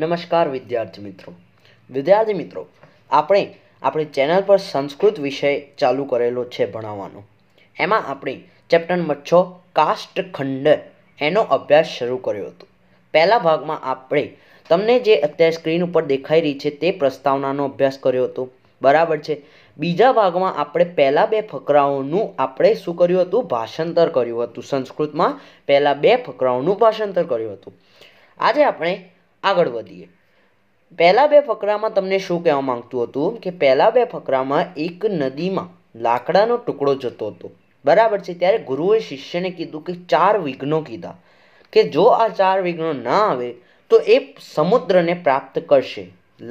નમસ્કાર વિદ્યાર્થી મિત્રો વિદ્યાર્થી મિત્રો આપણે આપણી ચેનલ પર સંસ્કૃત વિષય ચાલુ કરેલો છે ભણાવવાનો એમાં આપણે ચેપ્ટર નંબર છ કાષ્ટ ખંડ એનો અભ્યાસ શરૂ કર્યો હતો પહેલા ભાગમાં આપણે તમને જે અત્યારે સ્ક્રીન ઉપર દેખાઈ રહી છે તે પ્રસ્તાવનાનો અભ્યાસ કર્યો હતો બરાબર છે બીજા ભાગમાં આપણે પહેલાં બે ફકરાઓનું આપણે શું કર્યું હતું ભાષાંતર કર્યું હતું સંસ્કૃતમાં પહેલાં બે ફકરાઓનું ભાષાંતર કર્યું હતું આજે આપણે આગળ વધીએ પહેલાં બે ફકરામાં તમને શું કહેવા માંગતું હતું કે પહેલાં બે ફકરામાં એક નદીમાં લાકડાનો ટુકડો જતો હતો બરાબર છે ત્યારે ગુરુએ શિષ્યને કીધું કે ચાર વિઘ્નો કીધા કે જો આ ચાર વિઘ્નો ના આવે તો એ સમુદ્રને પ્રાપ્ત કરશે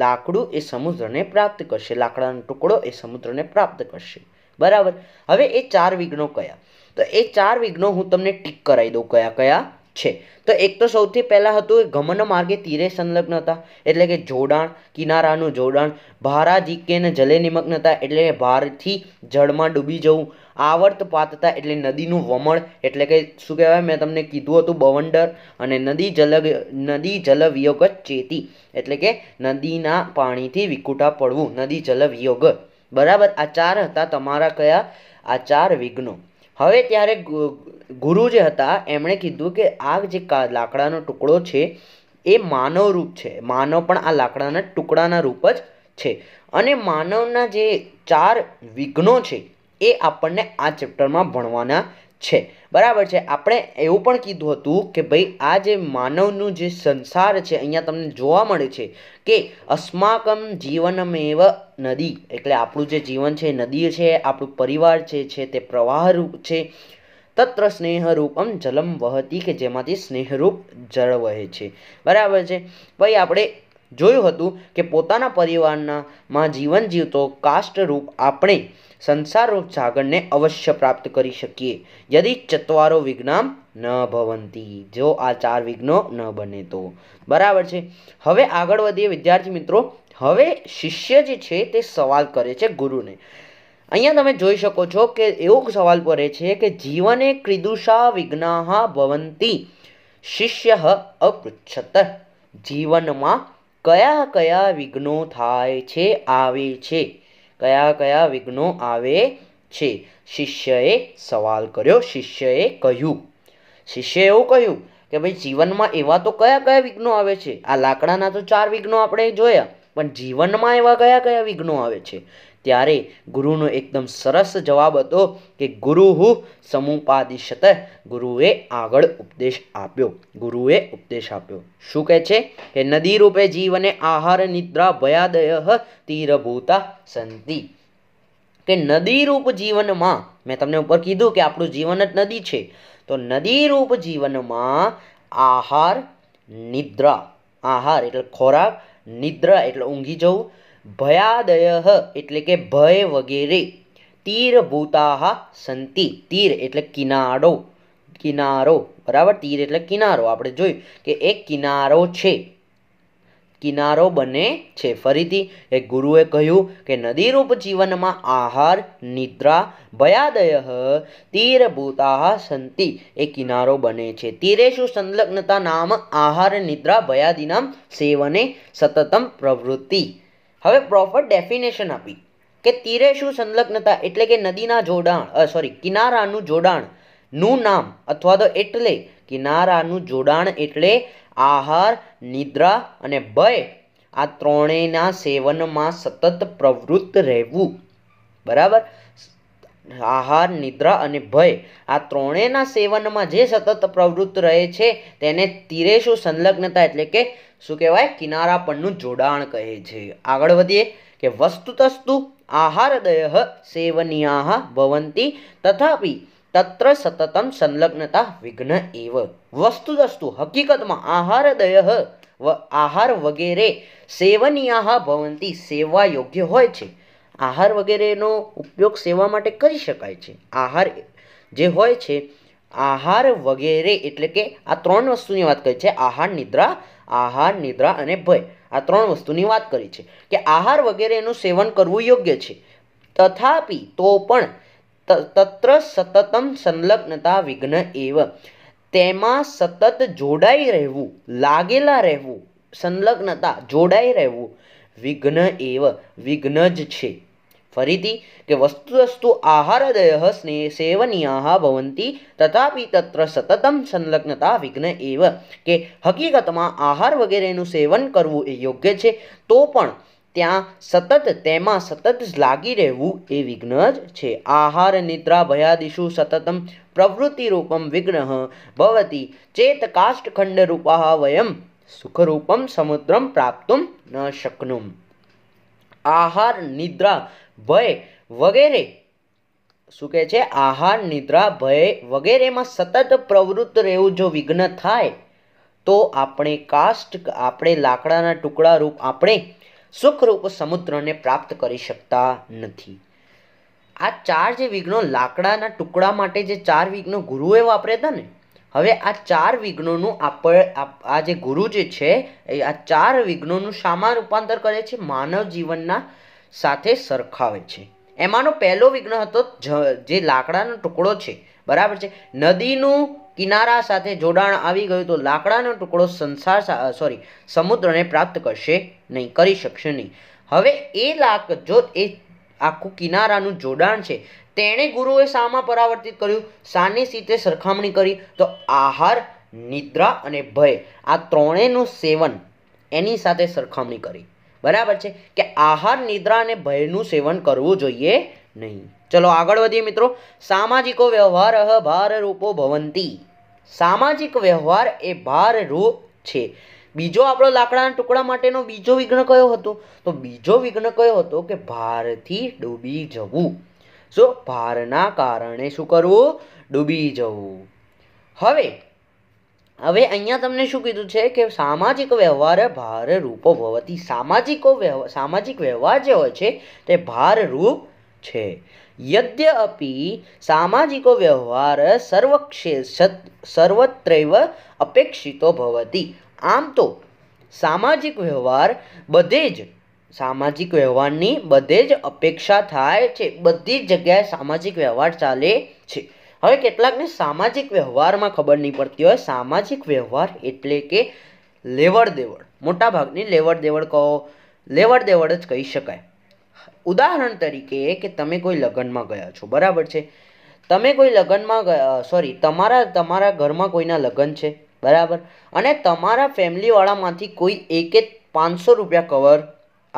લાકડું એ સમુદ્રને પ્રાપ્ત કરશે લાકડાનો ટુકડો એ સમુદ્રને પ્રાપ્ત કરશે બરાબર હવે એ ચાર વિઘ્નો કયા તો એ ચાર વિઘ્નો હું તમને ટીક કરાવી દઉં કયા કયા છે તો એક તો સૌથી પહેલાં હતું એ ગમન માર્ગે તીરે સંલગ્ન હતા એટલે કે જોડાણ કિનારાનું જોડાણ ભારા ને જલે નિમગ્ન હતા એટલે ભારથી જળમાં ડૂબી જવું આવર્ત પાતતા એટલે નદીનું વમળ એટલે કે શું કહેવાય મેં તમને કીધું હતું બવંડર અને નદી જલ નદી જલ વિયોગ ચેતી એટલે કે નદીના પાણીથી વિકુટા પડવું નદી જલ વિયોગ બરાબર આ ચાર હતા તમારા કયા આ ચાર વિઘ્નો હવે ત્યારે ગુરુ જે હતા એમણે કીધું કે આ જે લાકડાનો ટુકડો છે એ માનવ રૂપ છે માનવ પણ આ લાકડાના ટુકડાના રૂપ જ છે અને માનવના જે ચાર વિઘ્નો છે એ આપણને આ ચેપ્ટરમાં ભણવાના છે બરાબર છે આપણે એવું પણ કીધું હતું કે ભાઈ આ જે માનવનું જે સંસાર છે અહીંયા તમને જોવા મળે છે કે અસ્માકમ જીવનમેવ નદી એટલે આપણું જે જીવન છે નદી છે આપણું પરિવાર છે છે તે પ્રવાહરૂપ છે તત્ર સ્નેહરૂપમ જલમ વહતી કે જેમાંથી સ્નેહરૂપ જળ વહે છે બરાબર છે ભાઈ આપણે જોયું હતું કે પોતાના પરિવારનામાં જીવન જીવતો કાષ્ટરૂપ આપણે સંસારરૂપ સાગરને અવશ્ય પ્રાપ્ત કરી શકીએ યદી ચત્વારો વિઘ્નામ ન ભવંતી જો આ ચાર વિઘ્નો ન બને તો બરાબર છે હવે આગળ વધીએ વિદ્યાર્થી મિત્રો હવે શિષ્ય જે છે તે સવાલ કરે છે ગુરુને અહીંયા તમે જોઈ શકો છો કે એવો સવાલ પડે છે કે જીવને ક્રિદુષા વિઘ્નાહ ભવંતી શિષ્ય અપૃચ્છત જીવનમાં કયા કયા વિઘ્નો થાય છે આવે છે કયા કયા વિઘ્નો આવે છે શિષ્યએ સવાલ કર્યો શિષ્યએ કહ્યું શિષ્ય એવું કહ્યું કે ભાઈ જીવનમાં એવા તો કયા કયા વિઘ્નો આવે છે આ લાકડાના તો ચાર વિઘ્નો આપણે જોયા પણ જીવનમાં એવા કયા કયા વિઘ્નો આવે છે ત્યારે ગુરુનો એકદમ સરસ જવાબ હતો કે ગુરુહુ સમુપાદિશત ગુરુએ આગળ ઉપદેશ આપ્યો ગુરુએ ઉપદેશ આપ્યો શું કહે છે કે નદી રૂપે જીવને આહાર નિદ્રા ભયાદય તીરભૂતા સંતિ કે નદીરૂપ જીવનમાં મેં તમને ઉપર કીધું કે આપણું જીવન જ નદી છે તો નદીરૂપ જીવનમાં આહાર નિદ્રા આહાર એટલે ખોરાક નિદ્રા એટલે ઊંઘી જવું ભયાદય એટલે કે ભય વગેરે તીરભૂતાહ સંતિ તીર એટલે કિનારો કિનારો બરાબર તીર એટલે કિનારો આપણે જોયું કે એ કિનારો છે કિનારો બને છે ફરીથી એ ગુરુએ કહ્યું કે નદીરૂપ જીવનમાં આહાર નિદ્રા ભયાદય તીર ભૂતાહ સંતિ એ કિનારો બને છે તીરેશુ સંલગ્નતા નામ આહાર નિદ્રા ભયાદિનામ સેવને સતતમ પ્રવૃત્તિ હવે પ્રોપર ડેફિનેશન આપી કે તીરે શું સંલગ્નતા એટલે કે નદીના જોડાણ સોરી કિનારાનું જોડાણ નું નામ અથવા તો એટલે કિનારાનું જોડાણ એટલે આહાર નિદ્રા અને ભય આ ત્રણેયના સેવનમાં સતત પ્રવૃત્ત રહેવું બરાબર આહાર નિદ્રા અને ભય આ ત્રણેયના સેવનમાં જે સતત પ્રવૃત્ત રહે છે તેને તિરેશુ સંલગ્નતા એટલે કે શું કહેવાય કિનારાપણનું જોડાણ કહે છે આગળ વધીએ કે વસ્તુતસ્તુ દયહ સેવનીયા ભવંતી તથાપી તત્ર સતતમ સંલગ્નતા વિઘ્ન એવ વસ્તુદસ્તુ હકીકતમાં આહાર આહારદય આહાર વગેરે સેવનીયા ભવંતી સેવા યોગ્ય હોય છે આહાર વગેરેનો ઉપયોગ સેવા માટે કરી શકાય છે આહાર જે હોય છે આહાર વગેરે એટલે કે આ ત્રણ વસ્તુની વાત કરી છે આહાર નિદ્રા આહાર નિદ્રા અને ભય આ ત્રણ વસ્તુની વાત કરી છે કે આહાર વગેરેનું સેવન કરવું યોગ્ય છે તથાપી તો પણ તત્ર સતતમ સંલગ્નતા વિઘ્ન એવ તેમાં સતત જોડાઈ રહેવું લાગેલા રહેવું સંલગ્નતા જોડાઈ રહેવું વિઘ્ન એવ વિઘ્ન જ છે ફરીથી કે વસ્તુસ્તુ આહારદય સ્નેહ સેવનીયા ભવંતી તથાપી તત્ર સતતમ સંલગ્નતા વિઘ્ન એવ કે હકીકતમાં આહાર વગેરેનું સેવન કરવું એ યોગ્ય છે તો પણ ત્યાં સતત તેમાં સતત લાગી રહેવું એ વિઘ્ન જ છે આહાર નિદ્રા ભયાદિશુ સતતમ પ્રવૃત્તિરૂપમ વિઘ્ન ભવતી ચેત કાષ્ઠખંડરૂપા વયમ સુખરૂપમ સમુદ્રમ પ્રાપ્તું ન શકનું આહાર નિદ્રા ભય વગેરે શું કહે છે આહાર નિદ્રા ભય વગેરેમાં સતત પ્રવૃત્ત રહેવું જો વિઘ્ન થાય તો આપણે કાષ્ટ આપણે લાકડાના ટુકડા રૂપ આપણે સુખરૂપ સમુદ્રને પ્રાપ્ત કરી શકતા નથી આ ચાર જે વિઘ્નો લાકડાના ટુકડા માટે જે ચાર વિઘ્નો ગુરુએ વાપરેતા ને હવે આ ચાર વિઘ્નોનું આપ આ જે ગુરુ જે છે એ આ ચાર વિઘ્નોનું શામાં રૂપાંતર કરે છે માનવ જીવનના સાથે સરખાવે છે એમાંનો પહેલો વિઘ્ન હતો જે લાકડાનો ટુકડો છે બરાબર છે નદીનું કિનારા સાથે જોડાણ આવી ગયું તો લાકડાનો ટુકડો સંસાર સોરી સમુદ્રને પ્રાપ્ત કરશે નહીં કરી શકશે નહીં હવે એ લાક જો એ આખું કિનારાનું જોડાણ છે તેણે ગુરુએ શામાં પરાવર્તિત કર્યું શાની સીતે સરખામણી કરી તો આહાર નિદ્રા અને ભય આ ત્રણેયનું સેવન એની સાથે સરખામણી કરી બરાબર છે કે આહાર નિદ્રા અને ભયનું સેવન કરવું જોઈએ નહીં ચલો આગળ વધીએ મિત્રો સામાજિકો વ્યવહાર ભાર રૂપો ભવંતી સામાજિક વ્યવહાર એ ભાર રૂપ છે બીજો આપણો લાકડાના ટુકડા માટેનો બીજો વિઘ્ન કયો હતો તો બીજો વિઘ્ન કયો હતો કે ભારથી ડૂબી જવું શું ભારના કારણે શું કરવું ડૂબી જવું હવે હવે અહીંયા તમને શું કીધું છે કે સામાજિક વ્યવહાર ભાર રૂપો ભવતી સામાજિકો વ્યવહાર સામાજિક વ્યવહાર જે હોય છે તે ભારરૂપ છે યદ્યપી સામાજિકો વ્યવહાર સર્વક્ષે સર્વત્રૈવ અપેક્ષિતો ભવતી આમ તો સામાજિક વ્યવહાર બધે જ સામાજિક વ્યવહારની બધે જ અપેક્ષા થાય છે બધી જ જગ્યાએ સામાજિક વ્યવહાર ચાલે છે હવે કેટલાકને સામાજિક વ્યવહારમાં ખબર નહીં પડતી હોય સામાજિક વ્યવહાર એટલે કે લેવડ દેવડ મોટાભાગની લેવડ દેવડ કહો લેવડ દેવડ જ કહી શકાય ઉદાહરણ તરીકે કે તમે કોઈ લગ્નમાં ગયા છો બરાબર છે તમે કોઈ લગ્નમાં ગયા સોરી તમારા તમારા ઘરમાં કોઈના લગ્ન છે બરાબર અને તમારા ફેમિલીવાળામાંથી કોઈ એક પાંચસો રૂપિયા કવર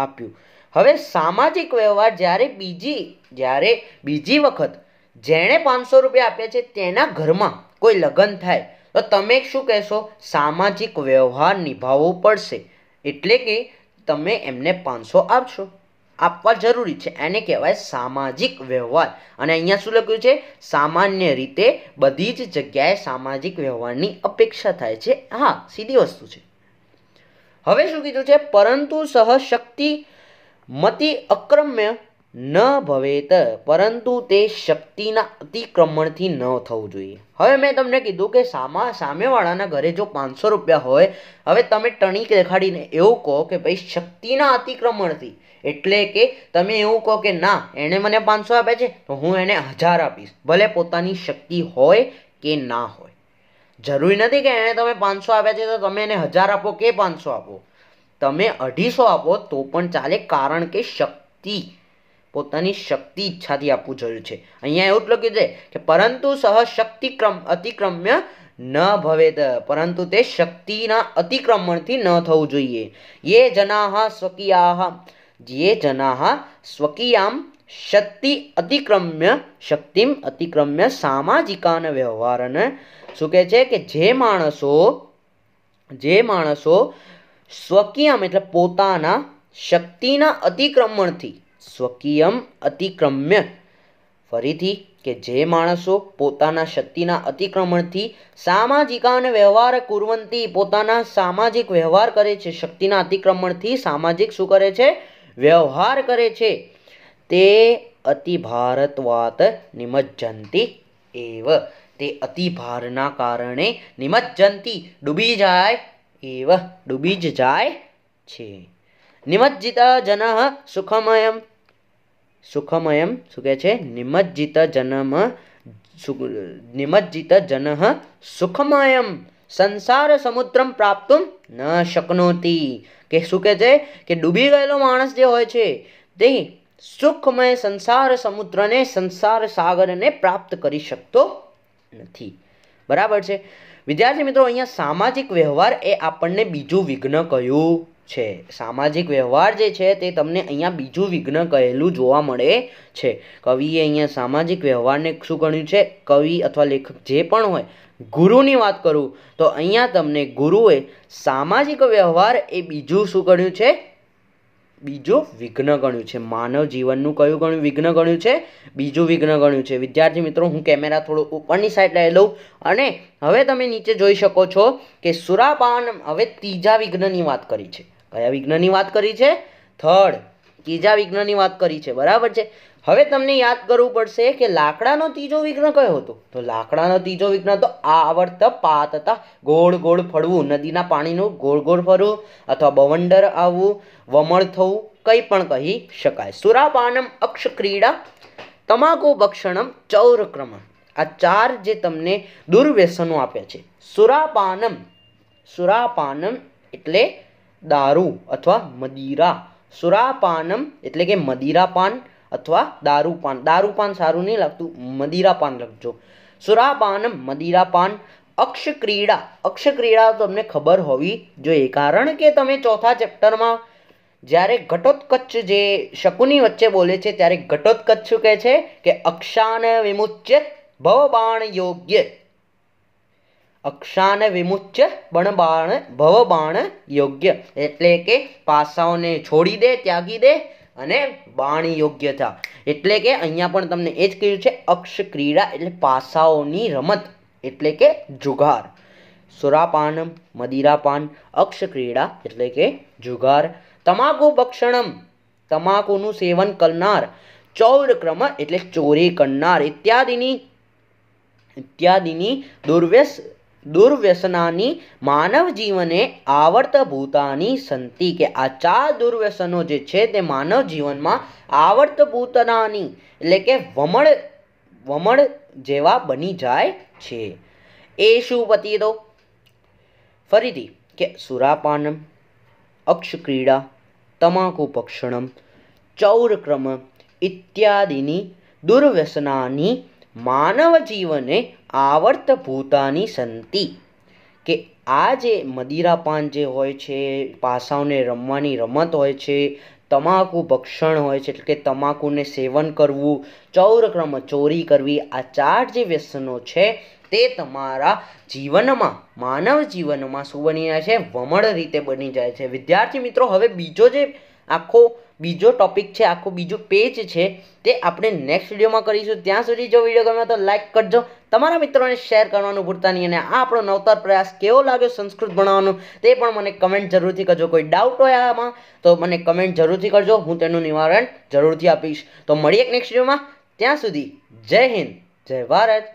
આપ્યું હવે સામાજિક વ્યવહાર જ્યારે બીજી જ્યારે બીજી વખત જેણે પાંચસો રૂપિયા આપ્યા છે તેના ઘરમાં કોઈ લગ્ન થાય તો તમે શું કહેશો સામાજિક વ્યવહાર નિભાવવો પડશે એટલે કે તમે એમને પાંચસો આપશો આપવા જરૂરી છે એને કહેવાય સામાજિક વ્યવહાર અને અહીંયા શું લખ્યું છે સામાન્ય રીતે બધી જ જગ્યાએ સામાજિક વ્યવહારની અપેક્ષા થાય છે હા સીધી વસ્તુ છે હવે શું કીધું છે પરંતુ સહશક્તિ મતિ અક્રમ્ય ન ભવેત પરંતુ તે શક્તિના અતિક્રમણથી ન થવું જોઈએ હવે મેં તમને કીધું કે સામા સામેવાળાના ઘરે જો પાંચસો રૂપિયા હોય હવે તમે ટણીક દેખાડીને એવું કહો કે ભાઈ શક્તિના અતિક્રમણથી એટલે કે તમે એવું કહો કે ના એણે મને પાંચસો આપ્યા છે તો હું એને હજાર આપીશ ભલે પોતાની શક્તિ હોય કે ના હોય જરૂરી નથી કે એણે તમે પાંચસો આપ્યા છે તો તમે એને હજાર આપો કે પાંચસો આપો તમે અઢીસો આપો તો પણ ચાલે કારણ કે શક્તિ પોતાની શક્તિ ઈચ્છાથી આપવું જરૂર છે અહીંયા એવું જ લખ્યું છે કે પરંતુ સહ શક્તિક્રમ અતિક્રમ્ય ન ભવેત પરંતુ તે શક્તિના અતિક્રમણથી ન થવું જોઈએ યે જનાહા સ્વકીયા જે જનાહા સ્વકીયામ શક્તિ અતિક્રમ્ય શક્તિમ અતિક્રમ્ય સામાજિકાન વ્યવહારને શું કહે છે કે જે માણસો જે માણસો સ્વકીયમ એટલે પોતાના શક્તિના અતિક્રમણથી સ્વકીયમ અતિક્રમ્ય ફરીથી કે જે માણસો પોતાના શક્તિના અતિક્રમણથી સામાજિક અને વ્યવહાર કુરવંતી પોતાના સામાજિક વ્યવહાર કરે છે શક્તિના અતિક્રમણથી સામાજિક શું કરે છે વ્યવહાર કરે છે તે અતિ ભારતવાત નિમજ્જંતી એવ તે અતિભારના કારણે નિમજ્જંતી ડૂબી જાય એવ ડૂબી જ જાય છે નિમજ્જિત જન સુખમય સુખમયમ શું કહે છે નિમજ્જિત જનમ નિમજ્જિત જન સુખમય સંસાર સમુદ્રમ પ્રાપ્ત ન શકનોતી કે શું કહે છે કે ડૂબી ગયેલો માણસ જે હોય છે તે સુખમય સંસાર સમુદ્રને સંસાર સાગરને પ્રાપ્ત કરી શકતો નથી બરાબર છે વિદ્યાર્થી મિત્રો અહીંયા સામાજિક વ્યવહાર એ આપણને બીજું વિઘ્ન કહ્યું છે સામાજિક વ્યવહાર જે છે તે તમને અહીંયા બીજું વિઘ્ન કહેલું જોવા મળે છે કવિએ અહીંયા સામાજિક વ્યવહારને શું ગણ્યું છે કવિ અથવા લેખક જે પણ હોય ગુરુની વાત કરું તો અહીંયા તમને ગુરુએ સામાજિક વ્યવહાર એ બીજું શું ગણ્યું છે બીજો વિઘ્ન ગણ્યું છે માનવ જીવનનું કયું ગણ્યું વિઘ્ન ગણ્યું છે બીજું વિઘ્ન ગણ્યું છે વિદ્યાર્થી મિત્રો હું કેમેરા થોડો ઉપરની સાઈડ લઈ લઉં અને હવે તમે નીચે જોઈ શકો છો કે સુરાપાન હવે ત્રીજા વિઘ્નની વાત કરી છે કયા વિઘ્નની વાત કરી છે થર્ડ ત્રીજા વિઘ્નની વાત કરી છે બરાબર છે હવે તમને યાદ કરવું પડશે કે લાકડાનો ત્રીજો વિઘ્ન કયો હતો તો લાકડાનો ત્રીજો વિઘ્ન તો આવર્ત હતા ગોળ ગોળ ફરવું નદીના પાણીનું ગોળ ગોળ ફરવું અથવા બવંડર આવવું વમળ થવું કંઈ પણ કહી શકાય સુરાપાનમ અક્ષ ક્રીડા તમાકુ ભક્ષણમ ચૌરક્રમણ આ ચાર જે તમને દુર્વ્યસનો આપ્યા છે સુરાપાનમ સુરાપાનમ એટલે દારૂ અથવા મદીરા સુરાપાનમ એટલે કે મદીરાપાન અથવા દારૂપાન દારૂપાન સારું નહીં લાગતું મદિરાપાન લખજો સુરાપાન મદિરાપાન અક્ષક્રીડા અક્ષક્રીડા તમને ખબર હોવી જોઈએ કારણ કે તમે ચોથા ચેપ્ટરમાં જ્યારે ઘટોત્કચ જે શકુની વચ્ચે બોલે છે ત્યારે ઘટોત્કચ શું કહે છે કે અક્ષાન વિમુચ્ય ભવબાણ યોગ્ય અક્ષાન વિમુચ્ય બણબાણ ભવબાણ યોગ્ય એટલે કે પાસાઓને છોડી દે ત્યાગી દે અને બાણી યોગ્યતા એટલે કે અહીંયા પણ તમને એ જ કહ્યું છે અક્ષ ક્રીડા એટલે પાસાઓની રમત એટલે કે જુગાર સુરાપાનમ મદિરાપાન અક્ષ ક્રીડા એટલે કે જુગાર તમાકુ ભક્ષણમ તમાકુનું સેવન કરનાર ચૌરક્રમ એટલે ચોરી કરનાર ઇત્યાદિની ઇત્યાદિની દુર્વ્યસ દુર્વ્યસનાની માનવ જીવને આવર્ત ભૂતાની સંતિ કે આ ચાર દુર્વ્યસનો જે છે તે માનવ જીવનમાં આવર્ત ભૂતનાની એટલે કે વમળ વમળ જેવા બની જાય છે એ શું પતિ દો ફરીથી કે સુરાપાનમ અક્ષક્રીડા તમાકુ ભક્ષણમ ચૌરક્રમ ઇત્યાદિની દુર્વ્યસનાની માનવ જીવને આવર્ત ભૂતાની સંતિ કે આ જે મદિરાપાન જે હોય છે પાસાઓને રમવાની રમત હોય છે તમાકુ ભક્ષણ હોય છે એટલે કે તમાકુને સેવન કરવું ચૌરક્રમ ચોરી કરવી આ ચાર જે વ્યસનો છે તે તમારા જીવનમાં માનવ જીવનમાં શું બની જાય છે વમળ રીતે બની જાય છે વિદ્યાર્થી મિત્રો હવે બીજો જે આખો બીજો ટોપિક છે આખું બીજું પેજ છે તે આપણે નેક્સ્ટ વિડીયોમાં કરીશું ત્યાં સુધી જો વિડીયો ગમ્યો તો લાઇક કરજો તમારા મિત્રોને શેર કરવાનું ભૂલતા નહીં અને આ આપણો નવતર પ્રયાસ કેવો લાગ્યો સંસ્કૃત ભણવાનું તે પણ મને કમેન્ટ જરૂરથી કરજો કોઈ ડાઉટ હોય આમાં તો મને કમેન્ટ જરૂરથી કરજો હું તેનું નિવારણ જરૂરથી આપીશ તો મળીએ નેક્સ્ટ વિડીયોમાં ત્યાં સુધી જય હિન્દ જય ભારત